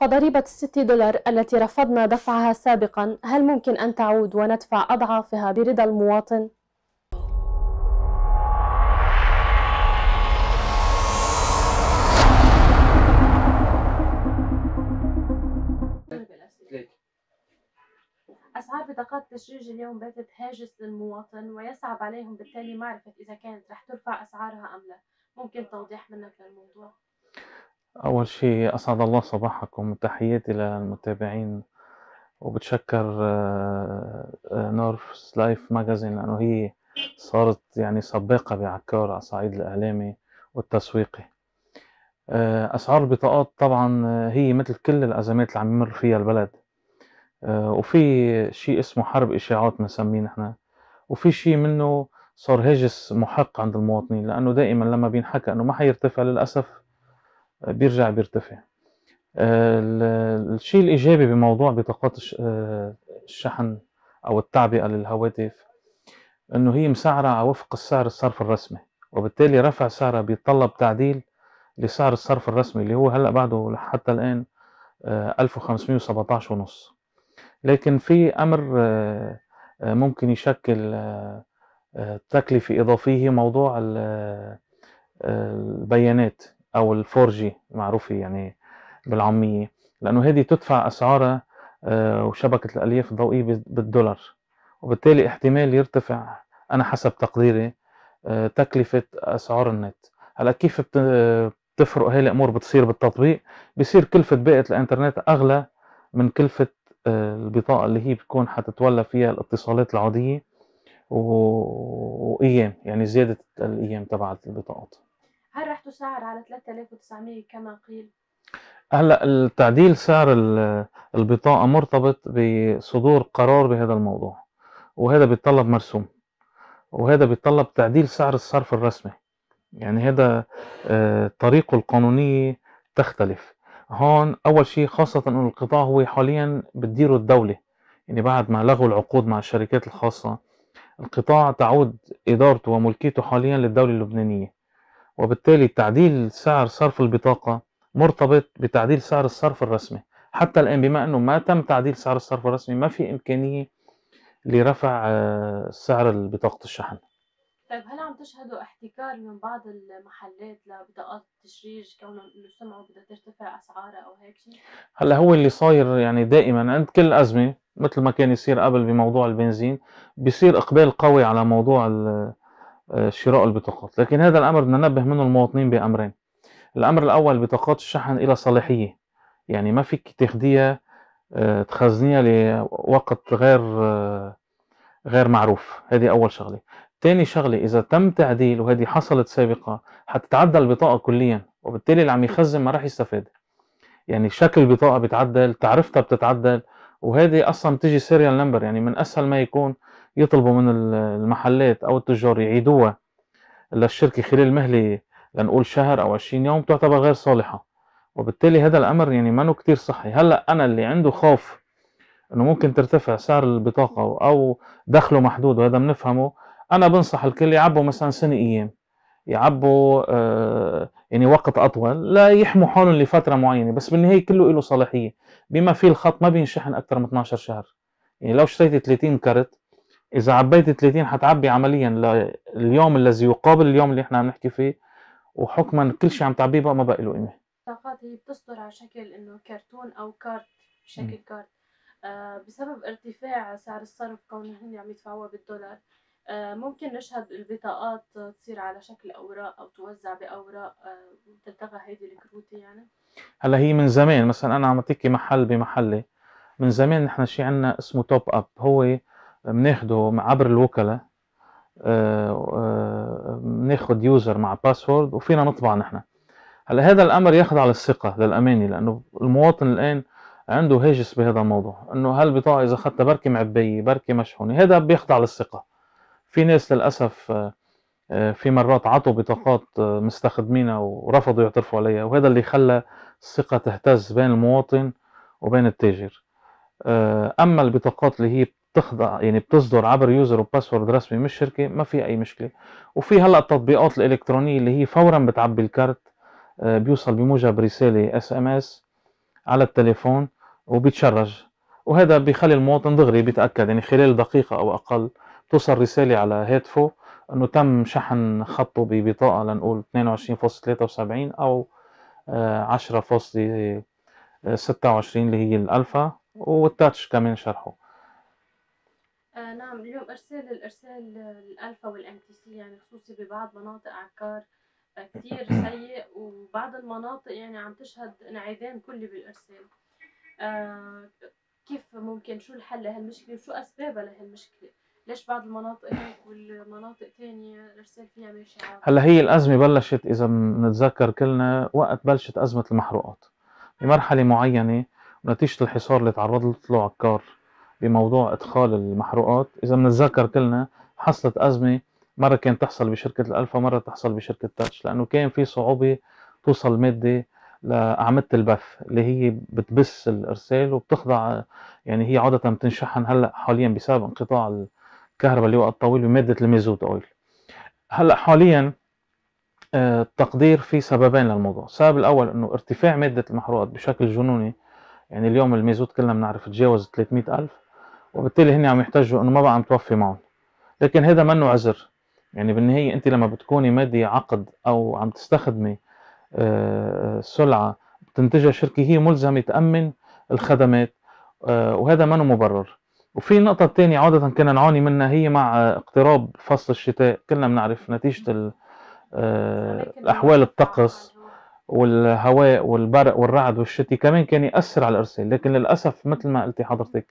فضريبة 6 دولار التي رفضنا دفعها سابقا هل ممكن أن تعود وندفع أضعافها برضا المواطن؟ أسعار بطاقات التشريج اليوم باتت هاجس للمواطن ويصعب عليهم بالتالي معرفة إذا كانت رح ترفع أسعارها أم لا ممكن توضيح منك للموضوع أول شيء أسعد الله صباحكم وتحياتي للمتابعين وبتشكر نورث لايف ماجازين لأنه هي صارت يعني سباقة بعكار على الصعيد الإعلامي والتسويقي آه، أسعار البطاقات طبعا آه، هي مثل كل الأزمات اللي عم يمر فيها البلد آه، وفي شيء اسمه حرب إشاعات بنسميه نحن وفي شيء منه صار هاجس محق عند المواطنين لأنه دائما لما بينحكى أنه ما حيرتفع للأسف بيرجع بيرتفع آه، الشيء الإيجابي بموضوع بطاقات آه، الشحن أو التعبئة للهواتف أنه هي مسعرة على وفق السعر الصرف الرسمي وبالتالي رفع سعرها بيتطلب تعديل لسعر الصرف الرسمي اللي هو هلأ بعده حتى الآن 1517 آه، ونص لكن في أمر ممكن يشكل تكلفة إضافية موضوع البيانات او الفورجي معروفه يعني بالعاميه لانه هذه تدفع اسعارها آه، وشبكه الالياف الضوئيه بالدولار وبالتالي احتمال يرتفع انا حسب تقديري آه، تكلفه اسعار النت هلا كيف آه، بتفرق هاي الامور بتصير بالتطبيق بصير كلفه باقه الانترنت اغلى من كلفه البطاقه اللي هي بتكون حتتولى فيها الاتصالات العاديه وايام يعني زياده الايام تبعت البطاقات سعر على 3900 كما قيل هلا التعديل سعر البطاقه مرتبط بصدور قرار بهذا الموضوع وهذا بيتطلب مرسوم وهذا بيتطلب تعديل سعر الصرف الرسمي يعني هذا آه، طريقه القانونية تختلف هون أول شيء خاصة أن القطاع هو حاليا بتديره الدولة يعني بعد ما لغوا العقود مع الشركات الخاصة القطاع تعود إدارته وملكيته حاليا للدولة اللبنانية وبالتالي تعديل سعر صرف البطاقة مرتبط بتعديل سعر الصرف الرسمي حتى الآن بما أنه ما تم تعديل سعر الصرف الرسمي ما في إمكانية لرفع آه، سعر بطاقة الشحن طيب هل عم تشهدوا احتكار من بعض المحلات لبطاقات التشريج كونهم انه سمعوا بدها ترتفع اسعارها او هيك شيء؟ هلا هو اللي صاير يعني دائما عند كل ازمه مثل ما كان يصير قبل بموضوع البنزين بيصير اقبال قوي على موضوع آه، شراء البطاقات لكن هذا الأمر ننبه منه المواطنين بأمرين الأمر الأول بطاقات الشحن إلى صالحية يعني ما فيك تاخديها آه، تخزنيها لوقت غير آه، غير معروف هذه أول شغلة ثاني شغلة إذا تم تعديل وهذه حصلت سابقا حتتعدى البطاقة كليا وبالتالي اللي عم يخزن ما راح يستفاد يعني شكل البطاقة بتعدل تعرفتها بتتعدل وهذه أصلا بتيجي سيريال نمبر يعني من أسهل ما يكون يطلبوا من المحلات أو التجار يعيدوها للشركة خلال مهلة لنقول شهر أو 20 يوم تعتبر غير صالحة وبالتالي هذا الأمر يعني ما كتير صحي هلأ أنا اللي عنده خوف أنه ممكن ترتفع سعر البطاقة أو دخله محدود وهذا بنفهمه أنا بنصح الكل يعبوا مثلا سنة أيام يعبوا آه يعني وقت اطول لا يحموا حالهم لفتره معينه بس بالنهايه كله له صلاحيه بما فيه الخط ما بينشحن اكثر من 12 شهر يعني لو اشتريت 30 كرت اذا عبيت 30 حتعبي عمليا لليوم الذي يقابل اليوم اللي احنا عم نحكي فيه وحكما كل شيء عم تعبيه بقى ما بقى له قيمه الطاقات هي بتصدر على شكل انه كرتون او كارت بشكل كارت آه بسبب ارتفاع سعر الصرف كونه هن عم يدفعوها بالدولار آه ممكن نشهد البطاقات تصير على شكل اوراق او توزع باوراق آه تلتغى هيدي الكروت يعني هلا هي من زمان مثلا انا عم اعطيكي محل بمحلي من زمان نحن شيء عندنا اسمه توب اب هو بناخده عبر الوكلاء آه، بناخد آه، يوزر مع باسورد وفينا نطبع نحن هلا هذا الامر يخضع للثقه للامانه لانه المواطن الان عنده هاجس بهذا الموضوع انه هالبطاقه اذا اخذتها بركي معبيه بركي مشحونه هذا بيخضع للثقه في ناس للاسف آه، في مرات عطوا بطاقات مستخدمينها ورفضوا يعترفوا عليها وهذا اللي خلى الثقه تهتز بين المواطن وبين التاجر اما البطاقات اللي هي بتخضع يعني بتصدر عبر يوزر وباسورد رسمي من الشركه ما في اي مشكله وفي هلا التطبيقات الالكترونيه اللي هي فورا بتعبي الكارت آه، بيوصل بموجب رساله اس ام اس على التليفون وبيتشرج وهذا بيخلي المواطن دغري بيتاكد يعني خلال دقيقه او اقل بتوصل رساله على هاتفه انه تم شحن خطه ببطاقه لنقول 22.73 او 10.26 آه، اللي هي الالفا والتاتش كمان شرحه آه نعم اليوم ارسال الارسال الالفا والام تي سي يعني خصوصي ببعض مناطق عكار آه، كثير سيء وبعض المناطق يعني عم تشهد انعدام كلي بالارسال آه كيف ممكن شو الحل لهالمشكله وشو اسبابها لهالمشكله ليش بعض المناطق هيك والمناطق تانية الارسال فيها ماشي هلا هي الازمه بلشت اذا بنتذكر كلنا وقت بلشت ازمه المحروقات بمرحله معينه ونتيجه الحصار اللي تعرضت له عكار بموضوع ادخال المحروقات اذا بنتذكر كلنا حصلت ازمه مره كانت تحصل بشركه الالفا مره تحصل بشركه تاتش لانه كان في صعوبه توصل ماده لاعمده البث اللي هي بتبث الارسال وبتخضع يعني هي عاده بتنشحن هلا حاليا بسبب انقطاع الكهرباء لوقت طويل بماده الميزوت اويل هلا حاليا آه، التقدير في سببين للموضوع السبب الاول انه ارتفاع ماده المحروقات بشكل جنوني يعني اليوم الميزوت كلنا بنعرف تجاوز 300 ألف وبالتالي هن عم يحتجوا انه ما بقى عم توفي معهم لكن هذا منه عذر يعني بالنهايه انت لما بتكوني مادي عقد او عم تستخدمي آه، سلعه بتنتجها شركه هي ملزمه تامن الخدمات آه، وهذا منه مبرر وفي نقطة تانية عادة كنا نعاني منها هي مع اقتراب فصل الشتاء كلنا بنعرف نتيجة الأحوال آه، الطقس والهواء والبرق والرعد والشتي كمان كان يأثر على الإرسال لكن للأسف مثل ما قلتي حضرتك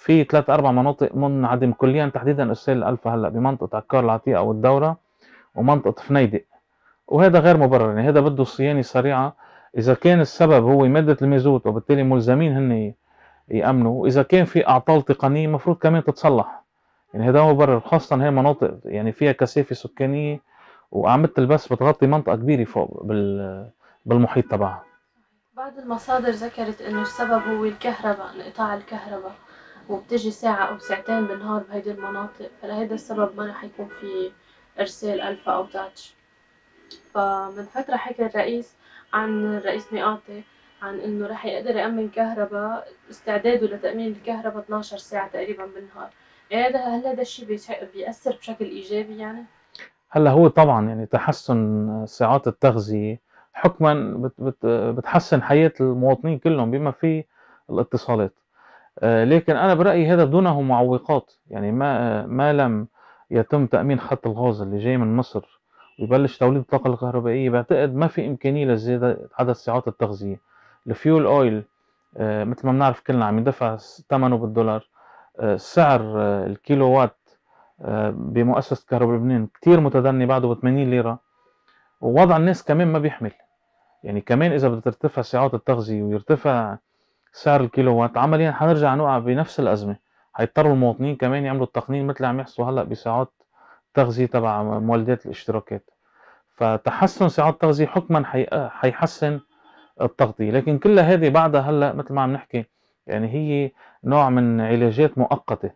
في ثلاث اربع مناطق منعدم كليا تحديدا السيل الالفا هلا بمنطقه عكار العتيقه والدورة ومنطقه فنيدق وهذا غير مبرر يعني هذا بده صيانه سريعه اذا كان السبب هو ماده الميزوت وبالتالي ملزمين هن يامنوا واذا كان في اعطال تقنيه المفروض كمان تتصلح يعني هذا مبرر خاصه هي مناطق يعني فيها كثافه سكانيه واعمده البث بتغطي منطقه كبيره فوق بال بالمحيط تبعها بعض المصادر ذكرت انه السبب هو الكهرباء انقطاع الكهرباء وبتجي ساعة أو ساعتين بالنهار بهيدي المناطق فلهيدا السبب ما رح يكون في إرسال ألفا أو داتش فمن فترة حكى الرئيس عن الرئيس ميقاتي عن إنه رح يقدر يأمن كهرباء استعداده لتأمين الكهرباء 12 ساعة تقريبا بالنهار هذا إيه هل هذا الشيء بيأثر بشكل إيجابي يعني؟ هلا هو طبعا يعني تحسن ساعات التغذية حكما بتحسن حياة المواطنين كلهم بما في الاتصالات آه، لكن أنا برأيي هذا دونه معوقات يعني ما ما لم يتم تأمين خط الغاز اللي جاي من مصر ويبلش توليد الطاقة الكهربائية بعتقد ما في إمكانية لزيادة عدد ساعات التغذية الفيول أويل آه، مثل ما بنعرف كلنا عم يدفع ثمنه بالدولار آه، سعر الكيلو وات بمؤسسة كهرباء لبنان كثير متدني بعده ب 80 ليرة ووضع الناس كمان ما بيحمل يعني كمان إذا بدها ترتفع سعرات التغذية ويرتفع سعر الكيلو وات عمليا حنرجع نقع بنفس الأزمة حيضطروا المواطنين كمان يعملوا التقنين مثل عم يحصلوا هلا بساعات تغذية تبع مولدات الاشتراكات فتحسن ساعات التغذية حكما حيحسن التغطية لكن كل هذه بعدها هلا مثل ما عم نحكي يعني هي نوع من علاجات مؤقتة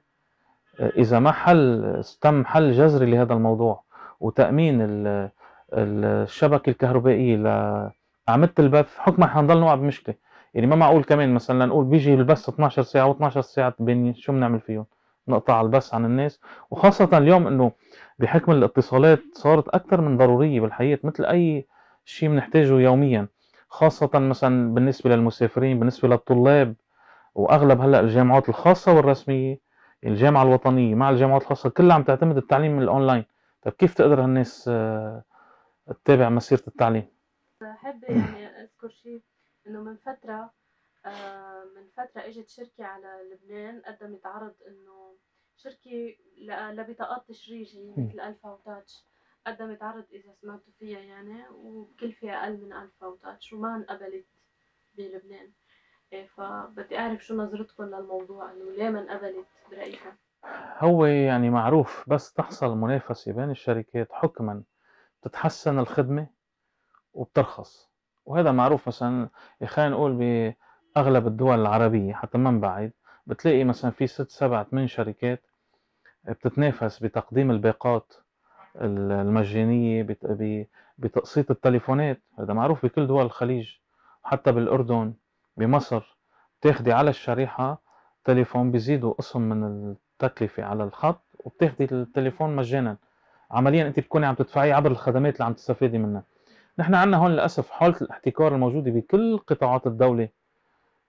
إذا ما حل تم حل جذري لهذا الموضوع وتأمين الشبكة الكهربائية لأعمدة البث حكما حنضل نوع بمشكلة يعني ما معقول كمان مثلا نقول بيجي البث 12 ساعه و12 ساعه بين شو بنعمل فيهم نقطع البث عن الناس وخاصه اليوم انه بحكم الاتصالات صارت اكثر من ضروريه بالحياه مثل اي شيء بنحتاجه يوميا خاصه مثلا بالنسبه للمسافرين بالنسبه للطلاب واغلب هلا الجامعات الخاصه والرسميه الجامعه الوطنيه مع الجامعات الخاصه كلها عم تعتمد التعليم من الاونلاين طب كيف تقدر هالناس آه، تتابع مسيره التعليم حابه يعني اذكر شيء انه من فترة آه، من فترة اجت شركة على لبنان قدمت عرض انه شركة لبطاقات تشريجي مثل الفا وتاتش قدمت عرض اذا سمعتوا فيها يعني وبكلفة اقل من الفا وتاتش وما انقبلت بلبنان إيه، فبدي اعرف شو نظرتكم للموضوع انه ليه ما انقبلت برايكم هو يعني معروف بس تحصل منافسة بين الشركات حكما بتتحسن الخدمة وبترخص وهذا معروف مثلا خلينا نقول باغلب الدول العربيه حتى ما بعيد بتلاقي مثلا في ست سبع ثمان شركات بتتنافس بتقديم الباقات المجانيه بتقسيط التليفونات هذا معروف بكل دول الخليج حتى بالاردن بمصر بتاخدي على الشريحه تليفون بيزيدوا قسم من التكلفه على الخط وبتاخدي التليفون مجانا عمليا انت بتكوني عم تدفعي عبر الخدمات اللي عم تستفيدي منها نحن عندنا هون للأسف حالة الاحتكار الموجودة بكل قطاعات الدولة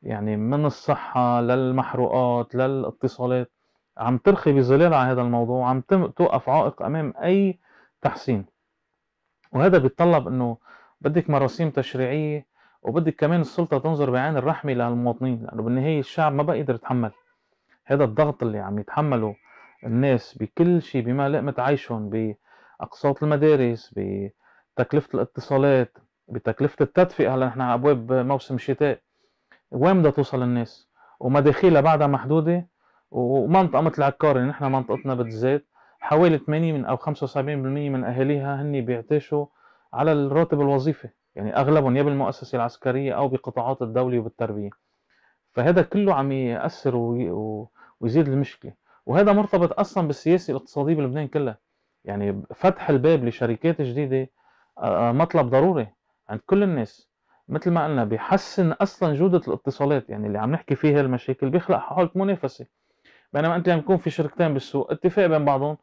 يعني من الصحة للمحروقات للاتصالات عم ترخي بظلال على هذا الموضوع عم توقف عائق أمام أي تحسين وهذا بيتطلب أنه بدك مراسيم تشريعية وبدك كمان السلطة تنظر بعين الرحمة للمواطنين لأنه بالنهاية الشعب ما بقى يقدر يتحمل هذا الضغط اللي عم يتحمله الناس بكل شيء بما لقمة عيشهم بأقساط المدارس ب تكلفه الاتصالات بتكلفه التدفئه هلا احنا على ابواب موسم الشتاء وين بدها توصل الناس ومداخيلها بعدها محدوده ومنطقه مثل عكار نحن يعني منطقتنا بالذات حوالي 80 او 75% من اهاليها هن بيعتاشوا على الراتب الوظيفي يعني اغلبهم يا بالمؤسسه العسكريه او بقطاعات الدوله وبالتربيه فهذا كله عم ياثر ويزيد المشكله وهذا مرتبط اصلا بالسياسه الاقتصاديه بلبنان كلها يعني فتح الباب لشركات جديده آه، مطلب ضروري عند كل الناس مثل ما قلنا بيحسن اصلا جوده الاتصالات يعني اللي عم نحكي فيه المشاكل بيخلق حاله منافسه بينما انت لما يكون في شركتين بالسوق اتفاق بين بعضهم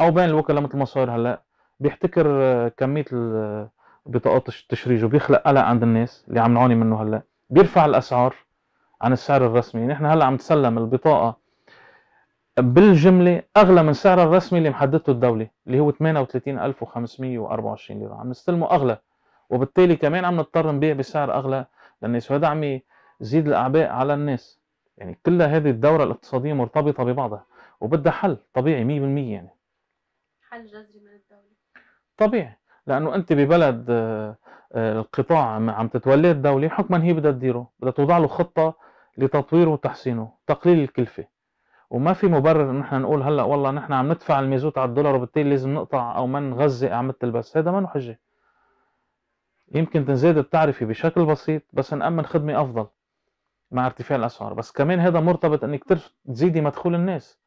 او بين الوكلاء مثل ما صاير هلا بيحتكر آه، كميه آه، بطاقات التشريج وبيخلق قلق عند الناس اللي عم نعاني منه هلا بيرفع الاسعار عن السعر الرسمي نحن هلا عم نسلم البطاقه بالجمله اغلى من سعر الرسمي اللي محددته الدوله اللي هو 38524 ليره عم نستلمه اغلى وبالتالي كمان عم نضطر نبيع بسعر اغلى للناس وهذا عم يزيد الاعباء على الناس يعني كل هذه الدوره الاقتصاديه مرتبطه ببعضها وبدها حل طبيعي 100% يعني حل جذري من الدوله طبيعي لانه انت ببلد آه، آه، القطاع عم تتولاه الدوله حكما هي بدها تديره بدها توضع له خطه لتطويره وتحسينه تقليل الكلفه وما في مبرر ان احنا نقول هلا والله نحن عم ندفع الميزوت على الدولار وبالتالي لازم نقطع او ما نغذي اعمده البث هذا ما حجه يمكن تنزيد التعرفه بشكل بسيط بس نامن خدمه افضل مع ارتفاع الاسعار بس كمان هذا مرتبط انك تزيدي مدخول الناس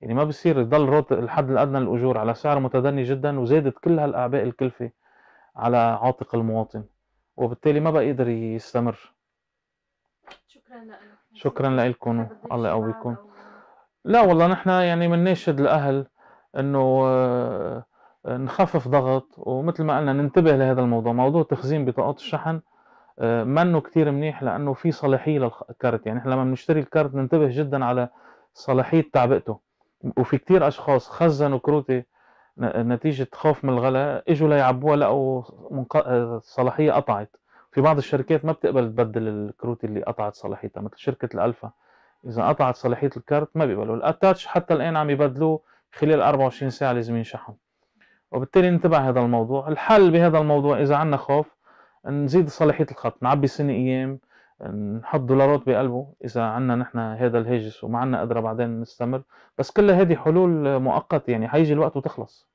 يعني ما بصير يضل روت الحد الادنى للاجور على سعر متدني جدا وزادت كل هالاعباء الكلفه على عاتق المواطن وبالتالي ما بقى يقدر يستمر شكرا لكم شكرا لكم الله يقويكم لا والله نحن يعني بنناشد الأهل إنه آه، آه، نخفف ضغط ومثل ما قلنا ننتبه لهذا الموضوع موضوع تخزين بطاقات الشحن آه، منه كتير منيح لأنه في صلاحية للكارت يعني نحن لما بنشتري الكارت ننتبه جدا على صلاحية تعبئته وفي كتير أشخاص خزنوا كروتي نتيجة خوف من الغلاء اجوا ليعبوها لقوا الصلاحية قطعت في بعض الشركات ما بتقبل تبدل الكروتي اللي قطعت صلاحيتها مثل شركة الألفا اذا قطعت صلاحيه الكارت ما بيقبلوا الاتاتش حتى الان عم يبدلوه خلال 24 ساعه لازم ينشحن وبالتالي انتبه هذا الموضوع الحل بهذا الموضوع اذا عندنا خوف نزيد صلاحيه الخط نعبي سنه ايام نحط دولارات بقلبه اذا عندنا نحن هذا الهاجس وما عندنا قدره بعدين نستمر بس كل هذه حلول مؤقته يعني حيجي الوقت وتخلص